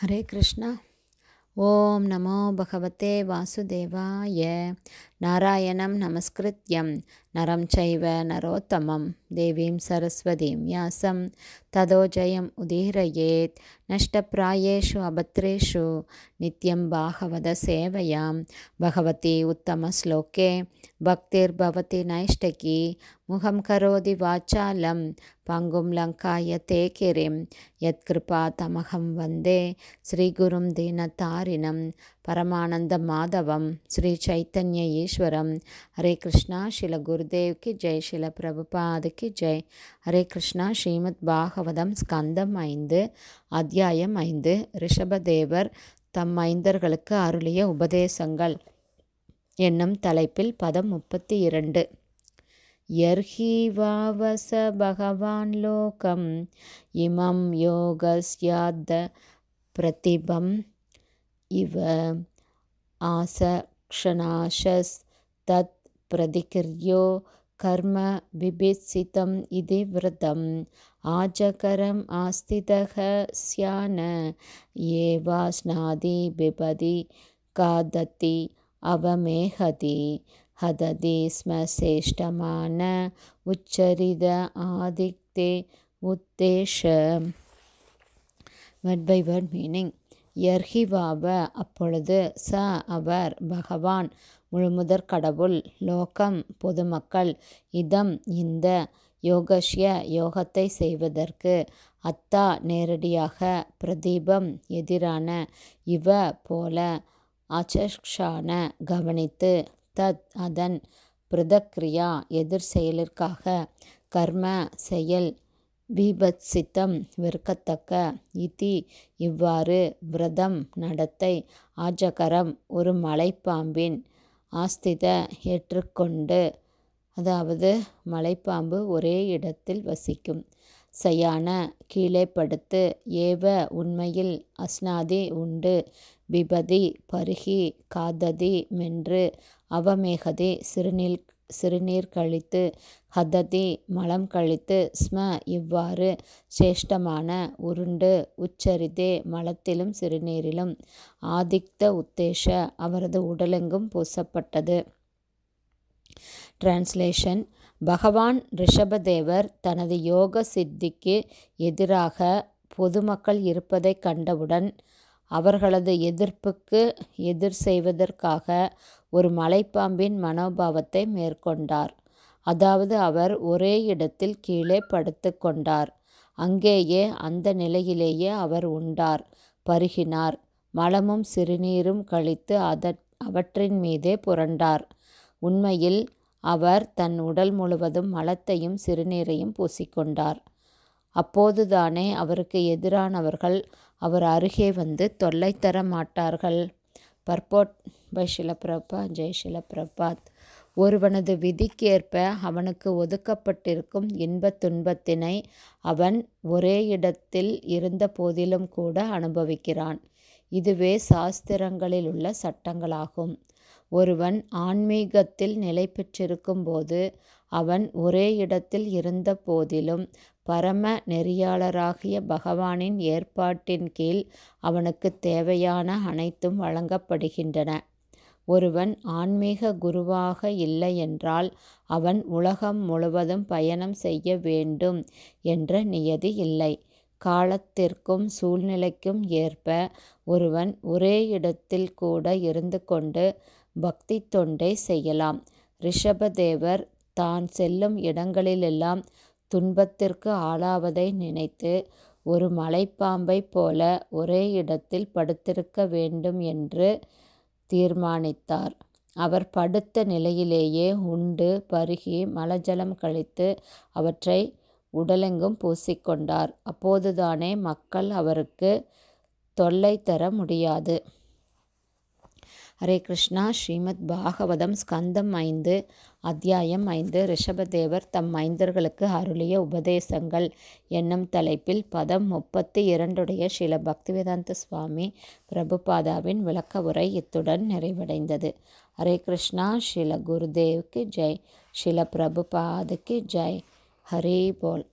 हरे कृष्ण ॐ नमो भगवते वासुदेवाय नारायणं नमस्कृत्यं नरं चैव नरोत्तमं देवीं सरस्वतीं व्यासं जयम् उदीरयेत् नष्टप्रायेषु अभद्रेषु नित्यं बाहवदसेवयां भगवति उत्तमश्लोके भक्तिर्भवति नैष्टकी मुखं करोति वाचालं पङ्गुं लङ्काय किरिं यत्कृपातमहं वन्दे श्रीगुरुं दीनतारिणं பரமானந்த மாதவம் ஸ்ரீ சைத்தன்ய ஈஸ்வரம் ஹரே கிருஷ்ணா ஷில குருதேவ்க்கு ஜெய் ஷில ప్రభుపాదకి ஜெய் ஹரே கிருஷ்ணா ஸ்ரீமத் பாகவதம் ஸ்கந்தம் ஐந்து அத்தியாயம் ஐந்து ரிஷபதேவர் தம் ஐந்தர்களுக்கு அருளிய உபதேசங்கள் என்னும் தலைப்பில் பதம் முப்பத்தி இரண்டு யர்ஹீவாவச பகவான் லோகம் இமம் யோகஸ்யாத்த பிரதிபம் इव आसक्षणाशस्तत् प्रतिकिर्यो कर्म बिभित्सितम् इति व्रतम् आचकरम् आस्थितः स्यान एवा स्नादि बिबदि खादति अवमेहति हदति स्म श्रेष्ठमान उच्चरित आदिक्ते उत्तेश word by word meaning எர்ஹிவாவ அப்பொழுது ச அவர் பகவான் முழுமுதற் கடவுள் லோகம் பொதுமக்கள் இதம் இந்த யோகஷ்ய யோகத்தை செய்வதற்கு அத்தா நேரடியாக பிரதீபம் எதிரான இவ போல அச்சான கவனித்து தத் அதன் பிரதக்ரியா எதிர் செயலிற்காக கர்ம செயல் பீபத்சித்தம் வெறுக்கத்தக்க இதி இவ்வாறு விரதம் நடத்தை ஆஜகரம் ஒரு மலைப்பாம்பின் ஆஸ்தித ஏற்றுக்கொண்டு அதாவது மலைப்பாம்பு ஒரே இடத்தில் வசிக்கும் சயான கீழே படுத்து ஏவ உண்மையில் அஸ்னாதி உண்டு பிபதி பருகி காததி மென்று அவமேகதி சிறுநீல் சிறுநீர் கழித்து ஹததி மலம் கழித்து ஸ்ம இவ்வாறு சிரேஷ்டமான உருண்டு உச்சரிதே மலத்திலும் சிறுநீரிலும் ஆதிக்த உத்தேஷ அவரது உடலெங்கும் பூசப்பட்டது டிரான்ஸ்லேஷன் பகவான் ரிஷபதேவர் தனது யோக சித்திக்கு எதிராக பொதுமக்கள் இருப்பதைக் கண்டவுடன் அவர்களது எதிர்ப்புக்கு எதிர் செய்வதற்காக ஒரு மலைப்பாம்பின் மனோபாவத்தை மேற்கொண்டார் அதாவது அவர் ஒரே இடத்தில் கீழே படுத்து கொண்டார் அங்கேயே அந்த நிலையிலேயே அவர் உண்டார் பருகினார் மலமும் சிறுநீரும் கழித்து அத அவற்றின் மீதே புரண்டார் உண்மையில் அவர் தன் உடல் முழுவதும் மலத்தையும் சிறுநீரையும் பூசிக்கொண்டார் அப்போதுதானே அவருக்கு எதிரானவர்கள் அவர் அருகே வந்து தொல்லை தர மாட்டார்கள் பர்போட் பை ஷிலப்பிரபா ஜெய் ஷிலப்பிரபாத் ஒருவனது விதிக்கேற்ப அவனுக்கு ஒதுக்கப்பட்டிருக்கும் இன்பத் துன்பத்தினை அவன் ஒரே இடத்தில் இருந்த போதிலும் கூட அனுபவிக்கிறான் இதுவே சாஸ்திரங்களில் உள்ள சட்டங்களாகும் ஒருவன் ஆன்மீகத்தில் நிலை பெற்றிருக்கும் போது அவன் ஒரே இடத்தில் இருந்த போதிலும் பரம நெறியாளராகிய பகவானின் ஏற்பாட்டின் கீழ் அவனுக்கு தேவையான அனைத்தும் வழங்கப்படுகின்றன ஒருவன் ஆன்மீக குருவாக இல்லையென்றால் அவன் உலகம் முழுவதும் பயணம் செய்ய வேண்டும் என்ற நியதி இல்லை காலத்திற்கும் சூழ்நிலைக்கும் ஏற்ப ஒருவன் ஒரே இடத்தில் கூட இருந்து கொண்டு பக்தி தொண்டை செய்யலாம் ரிஷபதேவர் தான் செல்லும் இடங்களிலெல்லாம் துன்பத்திற்கு ஆளாவதை நினைத்து ஒரு மலைப்பாம்பைப் போல ஒரே இடத்தில் படுத்திருக்க வேண்டும் என்று தீர்மானித்தார். அவர் படுத்த நிலையிலேயே உண்டு பருகி மலஜலம் கழித்து அவற்றை உடலெங்கும் பூசிக்கொண்டார். அப்போதுதானே மக்கள் அவருக்கு தொல்லை தர முடியாது. ஹரே கிருஷ்ணா ஸ்ரீமத் பாகவதம் ஸ்கந்தம் ஐந்து அத்தியாயம் ஐந்து ரிஷபதேவர் தம் மைந்தர்களுக்கு அருளிய உபதேசங்கள் என்னும் தலைப்பில் பதம் முப்பத்தி இரண்டுடைய ஸ்ரீல பக்திவேதாந்த சுவாமி பிரபுபாதாவின் விளக்க உரை இத்துடன் நிறைவடைந்தது ஹரே கிருஷ்ணா ஸ்ரீல குருதேவுக்கு ஜெய் ஸ்ரீல பிரபுபாதுக்கு ஜெய் ஹரே போல்